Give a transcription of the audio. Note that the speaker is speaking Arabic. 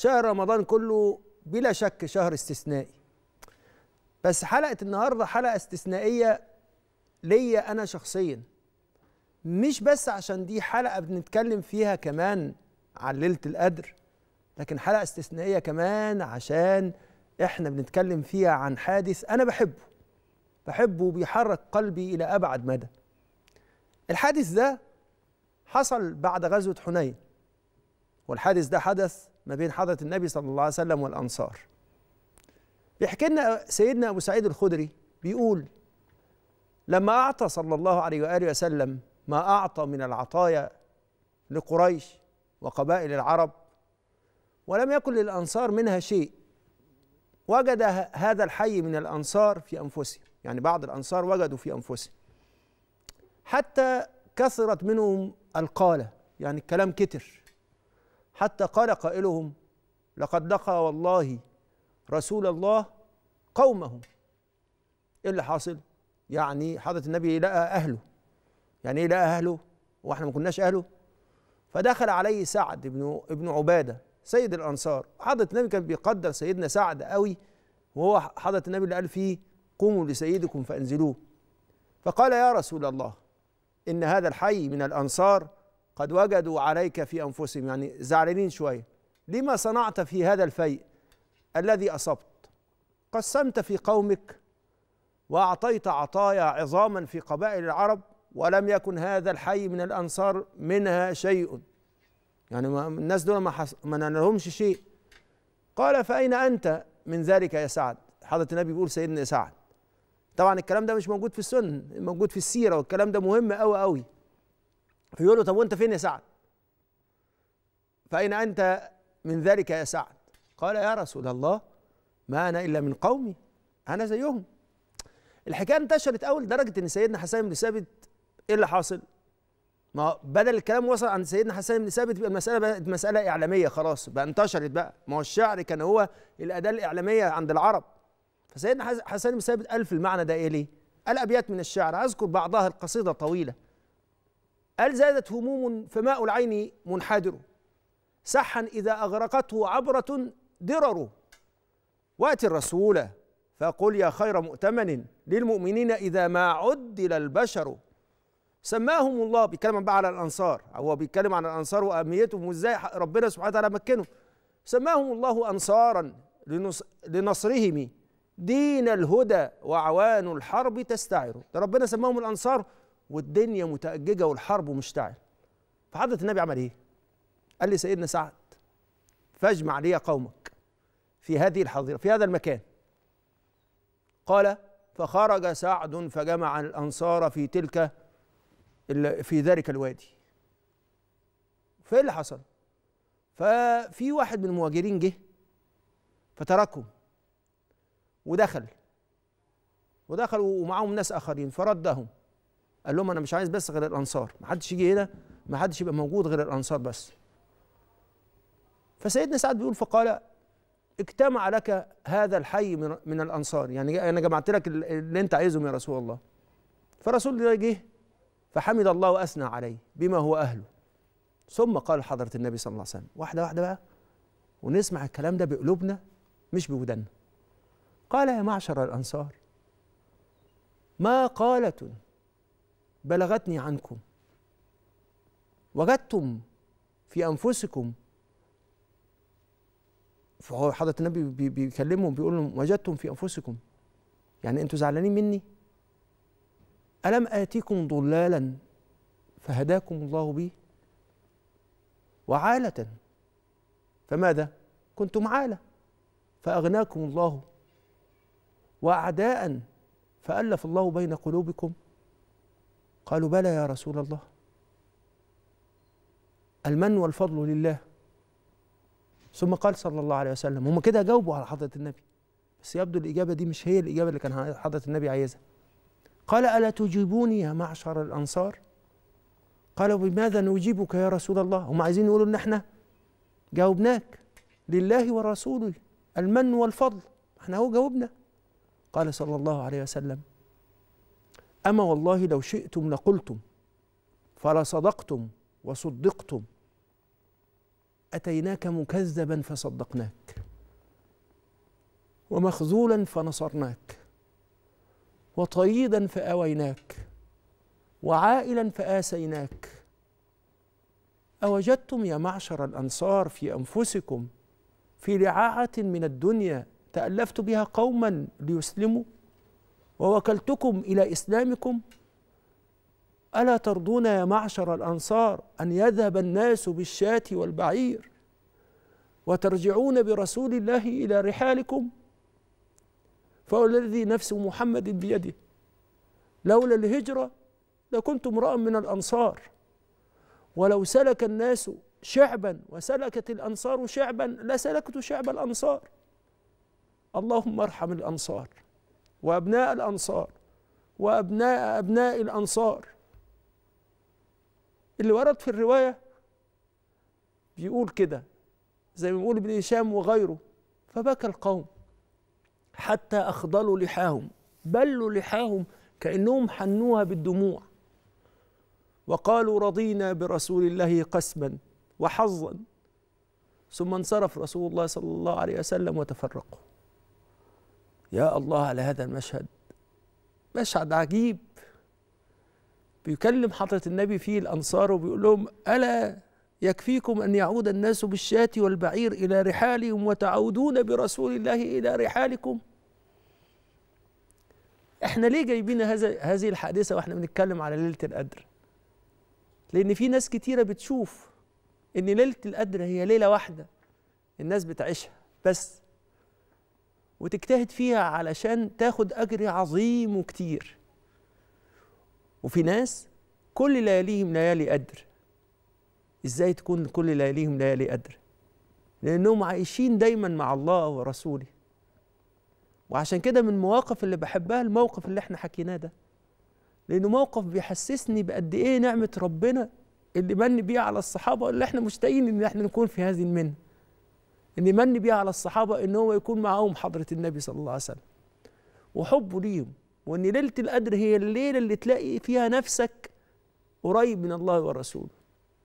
شهر رمضان كله بلا شك شهر استثنائي بس حلقة النهاردة حلقة استثنائية ليا أنا شخصيا مش بس عشان دي حلقة بنتكلم فيها كمان عن ليلة القدر لكن حلقة استثنائية كمان عشان احنا بنتكلم فيها عن حادث أنا بحبه بحبه وبيحرك قلبي إلى أبعد مدى الحادث ده حصل بعد غزوة حنين والحادث ده حدث ما بين حضرة النبي صلى الله عليه وسلم والأنصار بيحكي لنا سيدنا أبو سعيد الخدري بيقول لما أعطى صلى الله عليه وآله وسلم ما أعطى من العطايا لقريش وقبائل العرب ولم يكن للأنصار منها شيء وجد هذا الحي من الأنصار في أنفسهم يعني بعض الأنصار وجدوا في أنفسهم حتى كثرت منهم القالة يعني الكلام كتر حتى قال قائلهم لقد لقى والله رسول الله قومه ايه اللي حاصل يعني حضره النبي لقى اهله يعني ايه لقى اهله واحنا ما كناش اهله فدخل عليه سعد بن ابن عباده سيد الانصار حضره النبي كان بيقدر سيدنا سعد قوي وهو حضره النبي اللي قال فيه قوموا لسيدكم فانزلوه فقال يا رسول الله ان هذا الحي من الانصار قد وجدوا عليك في أنفسهم يعني زعلانين شوية لما صنعت في هذا الفيء الذي أصبت قسمت في قومك وأعطيت عطايا عظاما في قبائل العرب ولم يكن هذا الحي من الأنصار منها شيء يعني الناس دول ما, حس ما نالهمش شيء قال فأين أنت من ذلك يا سعد حضرة النبي بيقول سيدنا سعد طبعا الكلام ده مش موجود في السنه موجود في السيرة والكلام ده مهم أوي أوي فيقول له طب وانت فين يا سعد فأين أنت من ذلك يا سعد قال يا رسول الله ما أنا إلا من قومي أنا زيهم الحكاية انتشرت أول درجة أن سيدنا حسان بن ثابت إيه اللي حاصل ما بدل الكلام وصل عند سيدنا حسان بن ثابت يبقى المسألة بقت مسألة إعلامية خلاص بقى انتشرت بقى ما هو الشعر كان هو الأداة الإعلامية عند العرب فسيدنا حسان بن ثابت قال في المعنى ده إيه ليه؟ قال أبيات من الشعر أذكر بعضها القصيدة طويلة قال زادت هموم فماء العين منحدر سحا إذا أغرقته عبرة درر وأتي الرسول فقل يا خير مؤتمن للمؤمنين إذا ما عدل البشر سماهم الله بيتكلم بقى على الأنصار هو بيتكلم عن الأنصار وأهميتهم وإزاي ربنا سبحانه وتعالى مكنه سماهم الله أنصارا لنصرهم دين الهدى وعوان الحرب تستعر ده ربنا سماهم الأنصار والدنيا متأججة والحرب ومشتعل فحضرة النبي عمل إيه؟ قال لي سيدنا سعد فاجمع لي قومك في هذه الحظيرة في هذا المكان قال فخرج سعد فجمع الأنصار في تلك في ذلك الوادي فإيه اللي حصل؟ ففي واحد من المهاجرين جه فتركهم ودخل ودخلوا ومعهم ناس آخرين فردهم قال لهم انا مش عايز بس غير الانصار ما حدش يجي هنا ما حدش يبقى موجود غير الانصار بس فسيدنا سعد بيقول فقال اجتمع لك هذا الحي من, من الانصار يعني انا جمعت لك اللي انت عايزهم يا رسول الله فرسول الله جه فحمد الله واثنى عليه بما هو اهله ثم قال حضره النبي صلى الله عليه وسلم واحده واحده بقى ونسمع الكلام ده بقلوبنا مش بوداننا قال يا معشر الانصار ما قالة بلغتني عنكم وجدتم في انفسكم فهو حضره النبي بيكلمهم بيقول لهم وجدتم في انفسكم يعني انتوا زعلانين مني الم اتيكم ضلالا فهداكم الله بي وعاله فماذا كنتم عاله فاغناكم الله واعداء فالف الله بين قلوبكم قالوا بلى يا رسول الله المن والفضل لله ثم قال صلى الله عليه وسلم هم كده جاوبوا على حضرة النبي بس يبدو الإجابة دي مش هي الإجابة اللي كان حضرة النبي عايزها قال ألا تجيبوني يا معشر الأنصار قالوا بماذا نجيبك يا رسول الله هم عايزين يقولوا إن احنا جاوبناك لله ورسوله المن والفضل احنا هو جاوبنا قال صلى الله عليه وسلم أما والله لو شئتم لقلتم فلصدقتم وصدقتم أتيناك مكذبا فصدقناك ومخذولا فنصرناك وطريدا فآويناك وعائلا فآسيناك أوجدتم يا معشر الأنصار في أنفسكم في لعاعة من الدنيا تألفت بها قوما ليسلموا ووكلتكم إلى إسلامكم ألا ترضون يا معشر الأنصار أن يذهب الناس بالشاة والبعير وترجعون برسول الله إلى رحالكم فوالذي نفس محمد بيده لولا الهجرة لكنت امرأ من الأنصار ولو سلك الناس شعبا وسلكت الأنصار شعبا لسلكت شعب الأنصار اللهم ارحم الأنصار وأبناء الأنصار وأبناء أبناء الأنصار اللي ورد في الرواية بيقول كده زي ما بيقول ابن هشام وغيره فبكى القوم حتى أخضلوا لحاهم بلوا لحاهم كأنهم حنوها بالدموع وقالوا رضينا برسول الله قسما وحظا ثم انصرف رسول الله صلى الله عليه وسلم وتفرقوا يا الله على هذا المشهد مشهد عجيب بيكلم حضرة النبي فيه الأنصار وبيقول لهم ألا يكفيكم أن يعود الناس بالشاة والبعير إلى رحالهم وتعودون برسول الله إلى رحالكم احنا ليه جايبين هذا هذه الحادثة واحنا بنتكلم على ليلة القدر لأن في ناس كتيرة بتشوف إن ليلة القدر هي ليلة واحدة الناس بتعيشها بس وتجتهد فيها علشان تاخد أجر عظيم وكتير وفي ناس كل لياليهم ليالي قدر إزاي تكون كل لياليهم ليالي قدر لأنهم عايشين دايما مع الله ورسوله وعشان كده من المواقف اللي بحبها الموقف اللي احنا حكيناه ده لأنه موقف بيحسسني بقد إيه نعمة ربنا اللي من بيها على الصحابة اللي احنا مشتاقين إن احنا نكون في هذه المنه ان من بيها على الصحابه ان هو يكون معاهم حضره النبي صلى الله عليه وسلم وحبه ليهم وان ليله القدر هي الليله اللي تلاقي فيها نفسك قريب من الله ورسوله